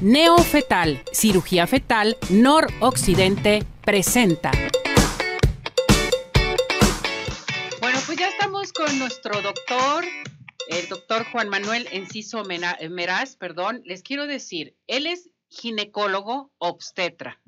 Neofetal, Cirugía Fetal Noroccidente presenta. Bueno, pues ya estamos con nuestro doctor, el doctor Juan Manuel Enciso Meraz, perdón. Les quiero decir, él es ginecólogo obstetra.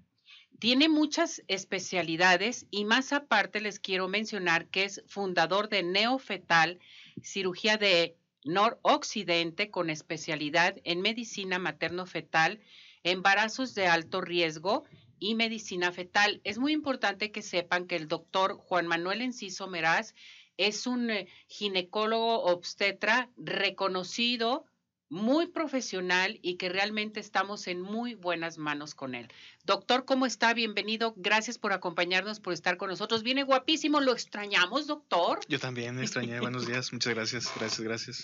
Tiene muchas especialidades y más aparte les quiero mencionar que es fundador de Neofetal, cirugía de noroccidente con especialidad en medicina materno-fetal, embarazos de alto riesgo y medicina fetal. Es muy importante que sepan que el doctor Juan Manuel Enciso Meraz es un eh, ginecólogo obstetra reconocido muy profesional y que realmente estamos en muy buenas manos con él. Doctor, ¿cómo está? Bienvenido. Gracias por acompañarnos, por estar con nosotros. Viene guapísimo, lo extrañamos, doctor. Yo también extrañé. Buenos días, muchas gracias, gracias, gracias.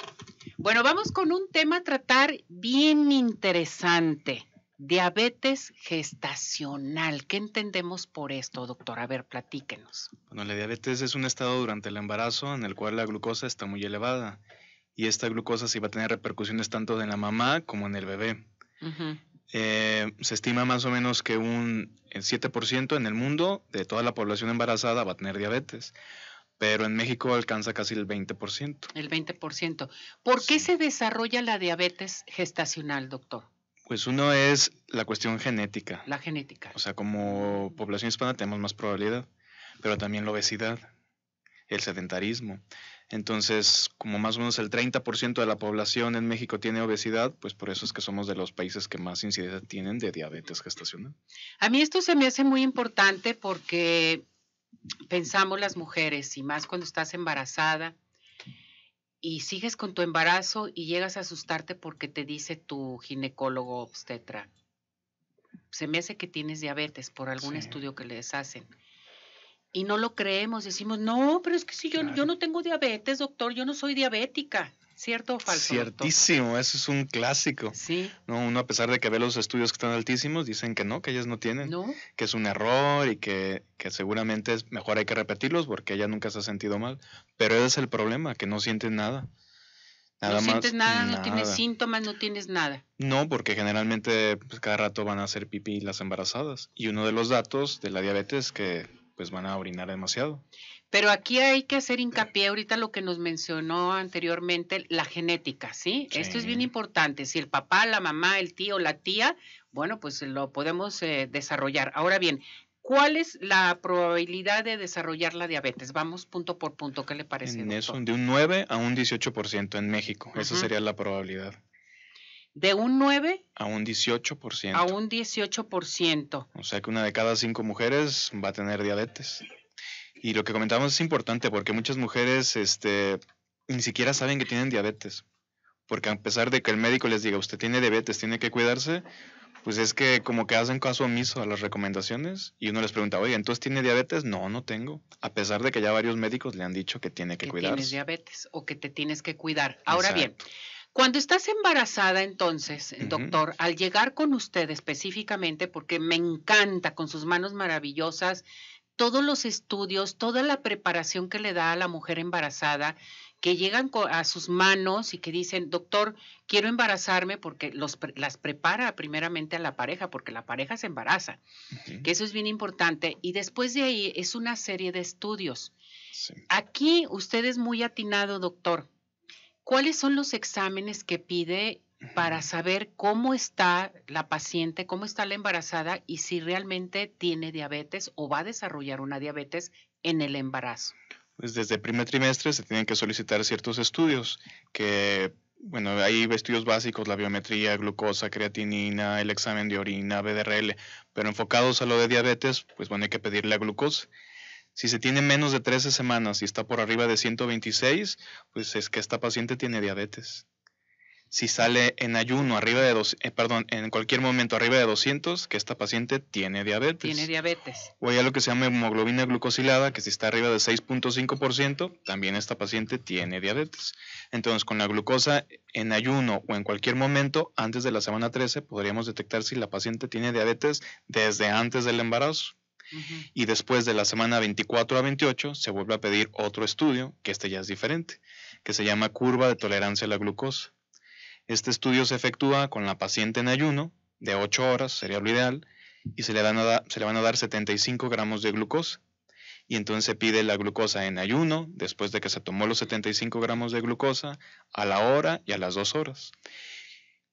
Bueno, vamos con un tema a tratar bien interesante. Diabetes gestacional. ¿Qué entendemos por esto, doctor? A ver, platíquenos. Bueno, la diabetes es un estado durante el embarazo en el cual la glucosa está muy elevada y esta glucosa sí va a tener repercusiones tanto en la mamá como en el bebé. Eh, se estima más o menos que un 7% en el mundo de toda la población embarazada va a tener diabetes, pero en México alcanza casi el 20%. El 20%. ¿Por qué se desarrolla la diabetes gestacional, doctor? Pues uno es la cuestión genética. La genética. O sea, como población hispana tenemos más probabilidad, pero también la obesidad el sedentarismo. Entonces, como más o menos el 30% de la población en México tiene obesidad, pues por eso es que somos de los países que más incidencia tienen de diabetes gestacional. A mí esto se me hace muy importante porque pensamos las mujeres, y más cuando estás embarazada y sigues con tu embarazo y llegas a asustarte porque te dice tu ginecólogo obstetra. Se me hace que tienes diabetes por algún estudio que les hacen y no lo creemos, decimos, no, pero es que si yo, yo no tengo diabetes, doctor, yo no soy diabética. ¿Cierto o falso? Ciertísimo, eso es un clásico. Sí. No, uno a pesar de que ve los estudios que están altísimos, dicen que no, que ellas no tienen, que es un error y que, seguramente es mejor hay que repetirlos porque ella nunca se ha sentido mal. Pero ese es el problema, que no sienten nada. Nada no sientes nada, no tienes síntomas, no tienes nada. No, porque generalmente pues, cada rato van a hacer pipí las embarazadas. Y uno de los datos de la diabetes que pues van a orinar demasiado. Pero aquí hay que hacer hincapié ahorita lo que nos mencionó anteriormente, la genética, ¿sí? Esto es bien importante. Si el papá, la mamá, el tío, la tía, bueno, pues lo podemos eh, desarrollar. Ahora bien, ¿Cuál es la probabilidad de desarrollar la diabetes? Vamos punto por punto, ¿qué le parece? En eso, de un 9 a un 18% en México, esa sería la probabilidad de un 9 a un 18%. A un 18%. O sea que una de cada cinco mujeres va a tener diabetes. Y lo que comentamos es importante porque muchas mujeres este, ni siquiera saben que tienen diabetes. Porque a pesar de que el médico les diga, usted tiene diabetes, tiene que cuidarse, pues es que como que hacen caso omiso a las recomendaciones y uno les pregunta, oye, ¿entonces tiene diabetes? No, no tengo. A pesar de que ya varios médicos le han dicho que tiene que, que cuidarse. Tienes diabetes o que te tienes que cuidar. Ahora bien. Cuando estás embarazada, entonces, eh, doctor, al llegar con usted específicamente, porque me encanta con sus manos maravillosas, todos los estudios, toda la preparación que le da a la mujer embarazada, que llegan a sus manos y que dicen, doctor, quiero embarazarme porque los, las prepara primeramente a la pareja, porque la pareja se embaraza, que eso es bien importante. Y después de ahí es una serie de estudios. Aquí usted es muy atinado, doctor, ¿Cuáles son los exámenes que pide para saber cómo está la paciente, cómo está la embarazada y si realmente tiene diabetes o va a desarrollar una diabetes en el embarazo? Pues desde el primer trimestre se tienen que solicitar ciertos estudios que bueno, hay estudios básicos, la biometría, glucosa, creatinina, el examen de orina, BDRL, pero enfocados a lo de diabetes, pues bueno, hay que pedirle la glucosa. Si se tiene menos de 13 semanas y está por arriba de 126, pues es que esta paciente tiene diabetes. Si sale en ayuno arriba de dos, eh, perdón, en cualquier momento arriba de 200, que esta paciente tiene diabetes. Tiene diabetes. O ya lo que se llama hemoglobina glucosilada, que si está arriba de 6.5%, también esta paciente tiene diabetes. Entonces, con la glucosa en ayuno o en cualquier momento antes de la semana 13, podríamos detectar si la paciente tiene diabetes desde antes del embarazo. Y después de la semana 24 a 28 se vuelve a pedir otro estudio, que este ya es diferente, que se llama curva de tolerancia a la glucosa. Este estudio se efectúa con la paciente en ayuno, de 8 horas sería lo ideal, y se le, van a se le van a dar 75 gramos de glucosa. Y entonces se pide la glucosa en ayuno, después de que se tomó los 75 gramos de glucosa, a la hora y a las 2 horas.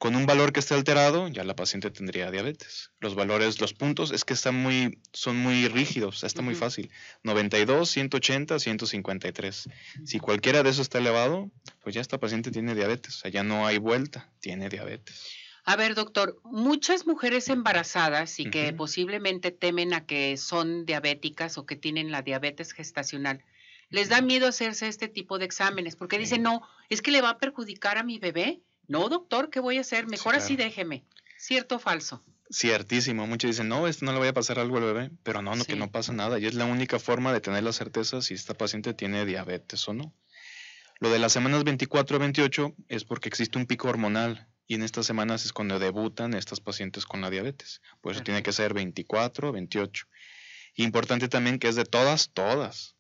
Con un valor que esté alterado, ya la paciente tendría diabetes. Los valores, los puntos, es que están muy, son muy rígidos, está muy fácil. 92, 180, 153. Si cualquiera de esos está elevado, pues ya esta paciente tiene diabetes. O sea, ya no hay vuelta, tiene diabetes. A ver, doctor, muchas mujeres embarazadas y que posiblemente temen a que son diabéticas o que tienen la diabetes gestacional, les da miedo hacerse este tipo de exámenes porque dicen, no, es que le va a perjudicar a mi bebé no, doctor, ¿qué voy a hacer? Mejor así déjeme. ¿Cierto o falso? Ciertísimo. Muchos dicen, no, esto no le voy a pasar algo al bebé, pero no, no que no pasa nada. Y es la única forma de tener la certeza si esta paciente tiene diabetes o no. Lo de las semanas 24 a 28 es porque existe un pico hormonal y en estas semanas es cuando debutan estas pacientes con la diabetes. Por eso tiene que ser 24 28. Importante también que es de todas, todas.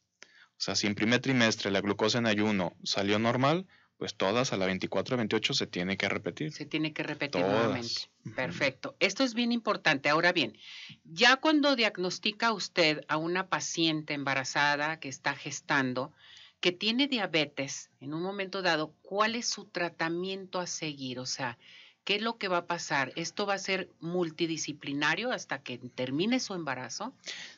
O sea, si en primer trimestre la glucosa en ayuno salió normal, pues todas a la 24, 28 se tiene que repetir. Se tiene que repetir nuevamente. Perfecto. Esto es bien importante. Ahora bien, ya cuando diagnostica usted a una paciente embarazada que está gestando, que tiene diabetes en un momento dado, ¿cuál es su tratamiento a seguir? O sea, ¿Qué es lo que va a pasar? ¿Esto va a ser multidisciplinario hasta que termine su embarazo?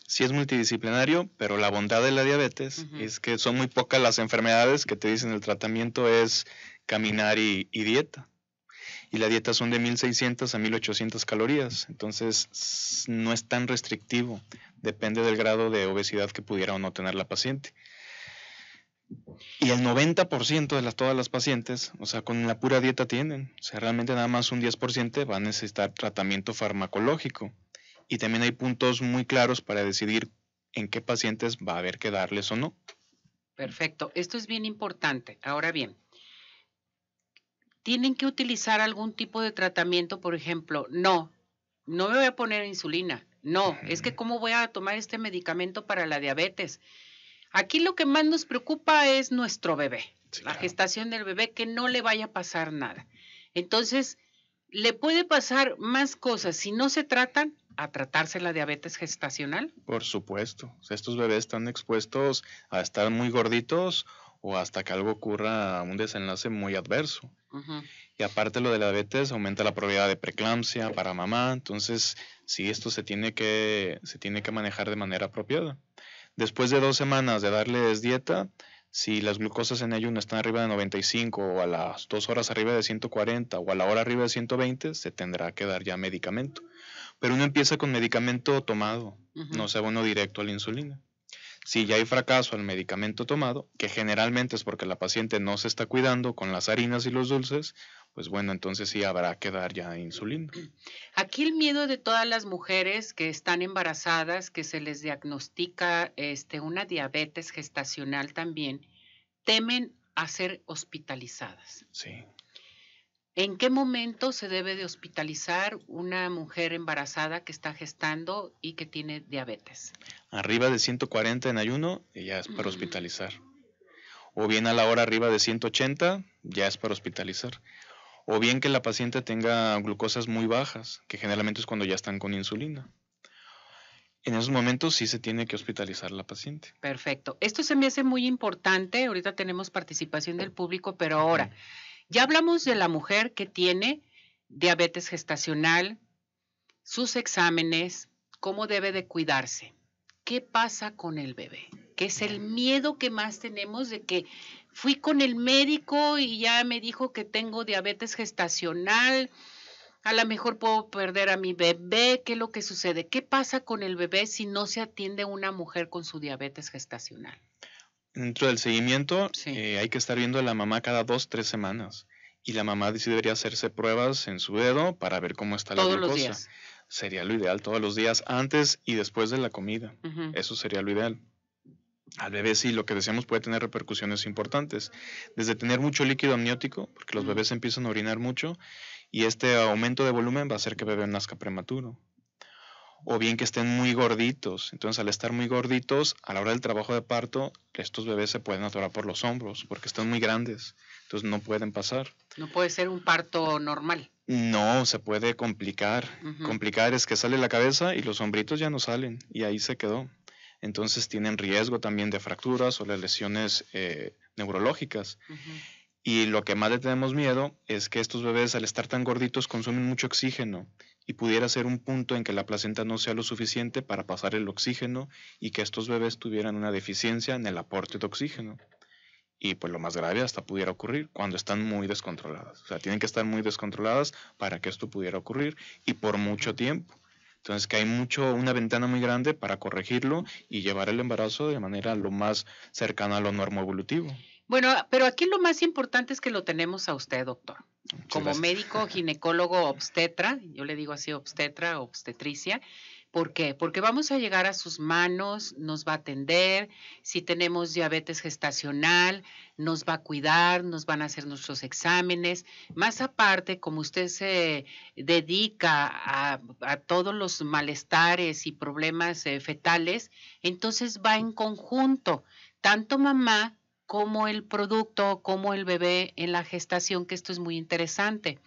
Sí es multidisciplinario, pero la bondad de la diabetes es que son muy pocas las enfermedades que te dicen el tratamiento es caminar y, y dieta. Y la dieta son de 1600 a 1800 calorías, entonces no es tan restrictivo, depende del grado de obesidad que pudiera o no tener la paciente. Y el 90% de las, todas las pacientes, o sea, con la pura dieta tienen. O sea, realmente nada más un 10% va a necesitar tratamiento farmacológico. Y también hay puntos muy claros para decidir en qué pacientes va a haber que darles o no. Perfecto. Esto es bien importante. Ahora bien, ¿tienen que utilizar algún tipo de tratamiento? Por ejemplo, no, no me voy a poner insulina. No, es que cómo voy a tomar este medicamento para la diabetes. Aquí lo que más nos preocupa es nuestro bebé, la gestación del bebé, que no le vaya a pasar nada. Entonces, le puede pasar más cosas si no se tratan a tratarse la diabetes gestacional. Por supuesto, estos bebés están expuestos a estar muy gorditos o hasta que algo ocurra un desenlace muy adverso. Y aparte lo de la diabetes aumenta la probabilidad de preeclampsia para mamá, entonces sí esto se tiene que se tiene que manejar de manera apropiada. Después de dos semanas de darles dieta, si las glucosas en ayuno están arriba de 95 o a las dos horas arriba de 140 o a la hora arriba de 120, se tendrá que dar ya medicamento. Pero uno empieza con medicamento tomado, no se va directo a la insulina. Si ya hay fracaso al medicamento tomado, que generalmente es porque la paciente no se está cuidando con las harinas y los dulces, pues bueno, entonces sí habrá que dar ya insulina. Aquí el miedo de todas las mujeres que están embarazadas, que se les diagnostica este, una diabetes gestacional también, temen a ser hospitalizadas. Sí. ¿En qué momento se debe de hospitalizar una mujer embarazada que está gestando y que tiene diabetes? Arriba de 140 en ayuno, ya es para hospitalizar. O bien a la hora arriba de 180, ya es para hospitalizar. O bien que la paciente tenga glucosas muy bajas, que generalmente es cuando ya están con insulina. En esos momentos sí se tiene que hospitalizar la paciente. Perfecto. Esto se me hace muy importante. Ahorita tenemos participación del público, pero ahora... Ya hablamos de la mujer que tiene diabetes gestacional, sus exámenes, cómo debe de cuidarse. ¿Qué pasa con el bebé? qué es el miedo que más tenemos de que fui con el médico y ya me dijo que tengo diabetes gestacional, a lo mejor puedo perder a mi bebé, ¿qué es lo que sucede? ¿Qué pasa con el bebé si no se atiende una mujer con su diabetes gestacional? dentro del seguimiento eh, hay que estar viendo a la mamá cada dos, tres semanas. Y la mamá sí debería hacerse pruebas en su dedo para ver cómo está la glucosa. Sería lo ideal todos los días, antes y después de la comida. Eso sería lo ideal. Al bebé sí, lo que decíamos, puede tener repercusiones importantes. Desde tener mucho líquido amniótico, porque los bebés empiezan a orinar mucho, y este aumento de volumen va a hacer que el bebé nazca prematuro o bien que estén muy gorditos. Entonces, al estar muy gorditos, a la hora del trabajo de parto, estos bebés se pueden atorar por los hombros porque están muy grandes. Entonces, no pueden pasar. No puede ser un parto normal. No, se puede complicar. Complicar es que sale la cabeza y los hombritos ya no salen y ahí se quedó. Entonces, tienen riesgo también de fracturas o de lesiones eh, neurológicas. Y lo que más le tenemos miedo es que estos bebés al estar tan gorditos consumen mucho oxígeno y pudiera ser un punto en que la placenta no sea lo suficiente para pasar el oxígeno y que estos bebés tuvieran una deficiencia en el aporte de oxígeno. Y pues lo más grave hasta pudiera ocurrir cuando están muy descontroladas. O sea, tienen que estar muy descontroladas para que esto pudiera ocurrir y por mucho tiempo. Entonces que hay mucho, una ventana muy grande para corregirlo y llevar el embarazo de manera lo más cercana a lo evolutivo. Bueno, pero aquí lo más importante es que lo tenemos a usted, doctor. Como médico, ginecólogo, obstetra, yo le digo así obstetra, obstetricia. ¿Por qué? Porque vamos a llegar a sus manos, nos va a atender, si tenemos diabetes gestacional, nos va a cuidar, nos van a hacer nuestros exámenes. Más aparte, como usted se dedica a, todos los malestares y problemas eh, fetales, entonces va en conjunto, tanto mamá como el producto, como el bebé en la gestación, que esto es muy interesante.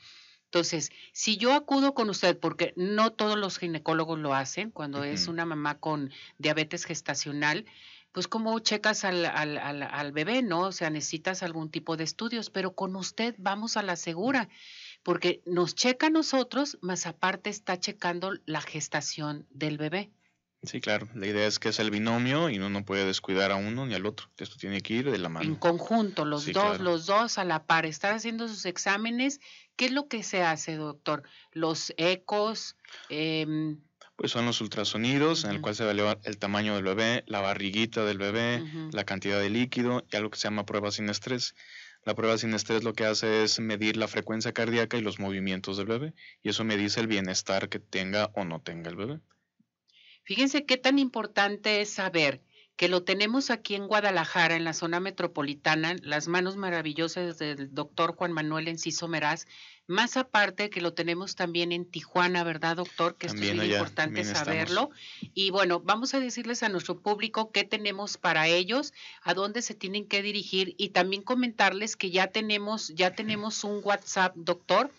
Entonces, si yo acudo con usted, porque no todos los ginecólogos lo hacen, cuando es una mamá con diabetes gestacional, pues como checas al, al, al, al, bebé, ¿no? O sea, necesitas algún tipo de estudios, pero con usted vamos a la segura, porque nos checa a nosotros, más aparte está checando la gestación del bebé. Sí, claro. La idea es que es el binomio y uno no puede descuidar a uno ni al otro. Esto tiene que ir de la mano. En conjunto, los dos, los dos a la par, Están haciendo sus exámenes. ¿Qué es lo que se hace, doctor? Los ecos. Em, pues son los ultrasonidos, en el cual se evalúa el tamaño del bebé, la barriguita del bebé, la cantidad de líquido y algo que se llama prueba sin estrés. La prueba sin estrés lo que hace es medir la frecuencia cardíaca y los movimientos del bebé, y eso me dice el bienestar que tenga o no tenga el bebé. Fíjense qué tan importante es saber que lo tenemos aquí en Guadalajara, en la zona metropolitana, las manos maravillosas del doctor Juan Manuel Enciso Meraz, más aparte que lo tenemos también en Tijuana, ¿verdad, doctor? Que esto es muy importante saberlo. Y bueno, vamos a decirles a nuestro público qué tenemos para ellos, a dónde se tienen que dirigir y también comentarles que ya tenemos, ya tenemos un WhatsApp, doctor,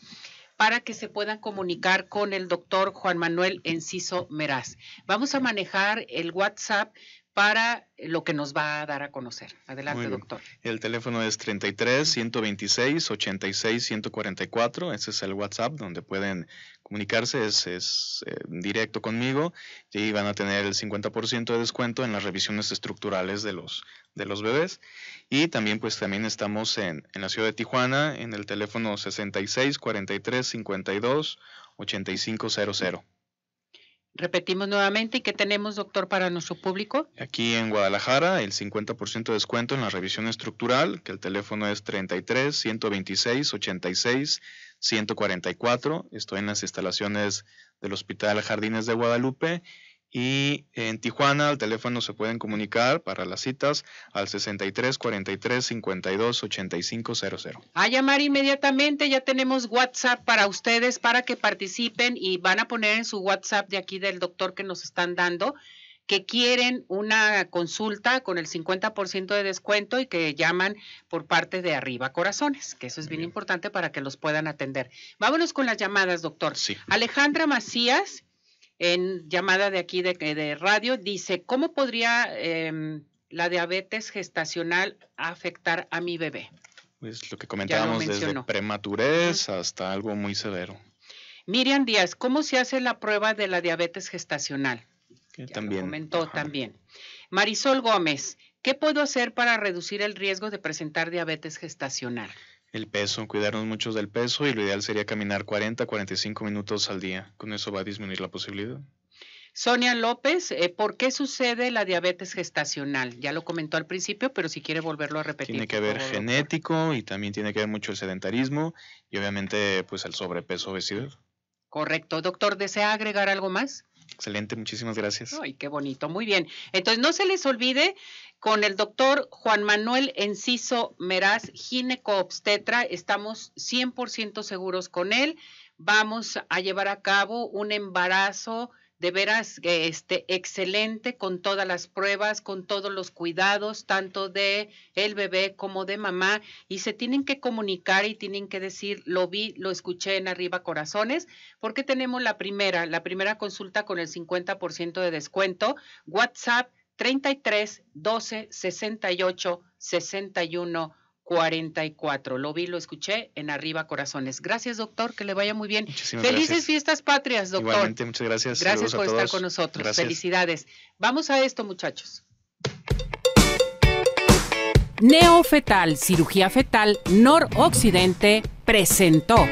para que se puedan comunicar con el doctor Juan Manuel Enciso Meraz. Vamos a manejar el WhatsApp para lo que nos va a dar a conocer. Adelante, doctor. El teléfono es 33 126 86 144. Ese es el WhatsApp donde pueden comunicarse. Es, eh, directo conmigo y van a tener el 50% de descuento en las revisiones estructurales de los, de los bebés. Y también, pues, también estamos en, en la ciudad de Tijuana en el teléfono 66 43 52 8500. Repetimos nuevamente, ¿qué tenemos, doctor, para nuestro público? Aquí en Guadalajara, el 50% de descuento en la revisión estructural, que el teléfono es 33 126 86 144. Estoy en las instalaciones del Hospital Jardines de Guadalupe y en Tijuana al teléfono se pueden comunicar para las citas al 63 43 52 85 00. A llamar inmediatamente, ya tenemos WhatsApp para ustedes para que participen y van a poner en su WhatsApp de aquí del doctor que nos están dando que quieren una consulta con el 50% de descuento y que llaman por parte de arriba corazones, que eso es bien, importante para que los puedan atender. Vámonos con las llamadas, doctor. Alejandra Macías en llamada de aquí de, radio, dice, ¿cómo podría em, la diabetes gestacional afectar a mi bebé? Es pues, lo que comentábamos desde prematurez hasta algo muy severo. Miriam Díaz, ¿cómo se hace la prueba de la diabetes gestacional? también. también. Marisol Gómez, ¿qué puedo hacer para reducir el riesgo de presentar diabetes gestacional? El peso, cuidarnos mucho del peso y lo ideal sería caminar 40, 45 minutos al día. Con eso va a disminuir la posibilidad. Sonia López, eh, ¿por qué sucede la diabetes gestacional? Ya lo comentó al principio, pero si quiere volverlo a repetir. Tiene que ver genético y también tiene que ver mucho el sedentarismo y obviamente pues el sobrepeso, obesidad. Correcto. Doctor, ¿desea agregar algo más? Excelente, muchísimas gracias. Ay, qué bonito, muy bien. Entonces, no se les olvide con el doctor Juan Manuel Enciso Meraz, gineco-obstetra, estamos 100% seguros con él. Vamos a llevar a cabo un embarazo de veras este, excelente con todas las pruebas, con todos los cuidados, tanto de el bebé como de mamá, y se tienen que comunicar y tienen que decir, lo vi, lo escuché en arriba corazones, porque tenemos la primera, la primera consulta con el 50% de descuento, WhatsApp 33 12 68 61 44. Lo vi, lo escuché en Arriba Corazones. Gracias, doctor, que le vaya muy bien. Felices fiestas patrias, doctor. Igualmente, muchas gracias. Gracias por estar con nosotros. Felicidades. Vamos a esto, muchachos. Neofetal, cirugía fetal noroccidente, presentó.